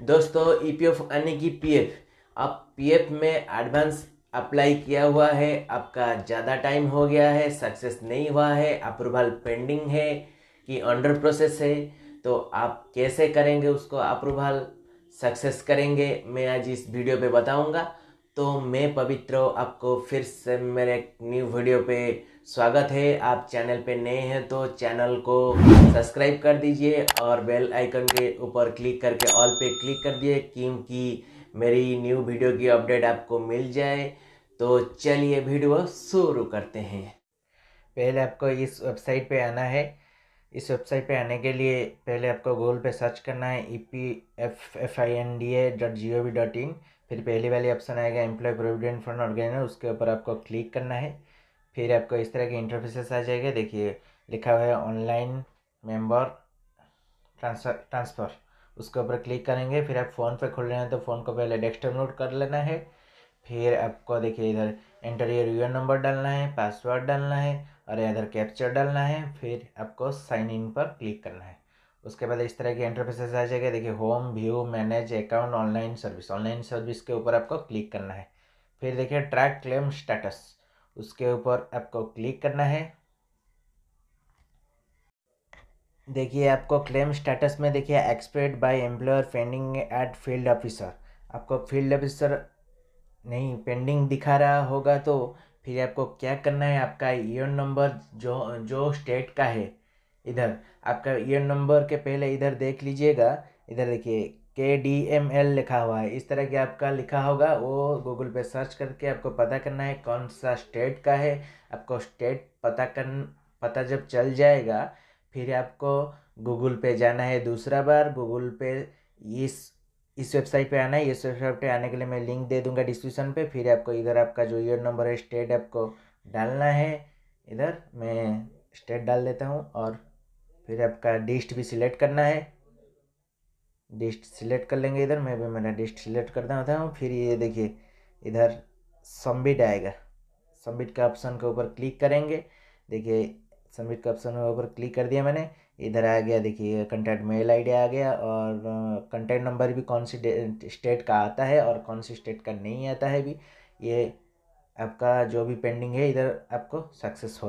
दोस्तों EPF e यानी कि पीएफ आप पीएफ में एडवांस अप्लाई किया हुआ है आपका ज़्यादा टाइम हो गया है सक्सेस नहीं हुआ है अप्रूवल पेंडिंग है कि अंडर प्रोसेस है तो आप कैसे करेंगे उसको अप्रूवल सक्सेस करेंगे मैं आज इस वीडियो पे बताऊंगा तो मैं पवित्र आपको फिर से मेरे न्यू वीडियो पे स्वागत है आप चैनल पे नए हैं तो चैनल को सब्सक्राइब कर दीजिए और बेल आइकन के ऊपर क्लिक करके ऑल पे क्लिक कर दिए क्योंकि मेरी न्यू वीडियो की अपडेट आपको मिल जाए तो चलिए वीडियो शुरू करते हैं पहले आपको इस वेबसाइट पे आना है इस वेबसाइट पे आने के लिए पहले आपको गूगल पे सर्च करना है E P F F I N D A dot G O V dot in फिर पहले वाले ऑप्शन आएगा एम्प्लॉय प्रोविडेंट फंड ऑर्गेनाइजर उसके ऊपर आपको क्लिक करना है फिर आपको इस तरह के इंटरफेसेस आ जाएगा देखिए लिखा हुआ है ऑनलाइन मेंबर ट्रांसफर ट्रांसफ़र उसके ऊपर क्लिक करेंगे फिर आप फ़ोन पे खोल रहे हैं तो फ़ोन को पहले डेस्क डाउनलोड कर लेना है फिर आपको देखिए इधर इंटीरियर यूआर नंबर डालना है पासवर्ड डालना है और इधर कैप्चर डालना है फिर आपको साइन इन पर क्लिक करना है उसके बाद इस तरह की इंटरफेसेस आ जाएगा देखिए home view manage account online service online service के ऊपर आपको क्लिक करना है फिर देखिए ट्रैक क्लेम स्टेटस उसके ऊपर आपको क्लिक करना है देखिए आपको क्लेम स्टेटस में देखिए accepted by employer pending at field officer आपको फील्ड ऑफिसर नहीं पेंडिंग दिखा रहा होगा तो फिर आपको क्या करना है आपका ईयर नंबर जो जो स्टेट का है इधर आपका ईयर नंबर के पहले इधर देख लीजिएगा इधर देखिए के डी एम एल लिखा हुआ है इस तरह के आपका लिखा होगा वो गूगल पे सर्च करके आपको पता करना है कौन सा स्टेट का है आपको स्टेट पता कर पता जब चल जाएगा फिर आपको गूगल पे जाना है दूसरा बार गूगल पे इस इस वेबसाइट पे आना है इस वेबसाइट पे आने के लिए मैं लिंक दे दूंगा डिस्क्रिप्शन पे फिर आपको इधर आपका जो ईयर नंबर है स्टेट आपको डालना है इधर मैं स्टेट डाल देता हूँ और फिर आपका डिस्ट भी सिलेक्ट करना है डिस्ट सिलेक्ट कर लेंगे इधर मैं भी मेरा डिस्ट सिलेक्ट कर होता हूँ फिर ये देखिए इधर सबमिट आएगा सबमिट का ऑप्शन के ऊपर क्लिक करेंगे देखिए सबमिट का ऑप्शन के ऊपर क्लिक कर दिया मैंने इधर आ गया देखिए कंटेंट मेल आईडी आ गया और कंटेंट नंबर भी कौन सी स्टेट का आता है और कौन सी स्टेट का नहीं आता है भी ये आपका जो भी पेंडिंग है इधर आपको सक्सेस हो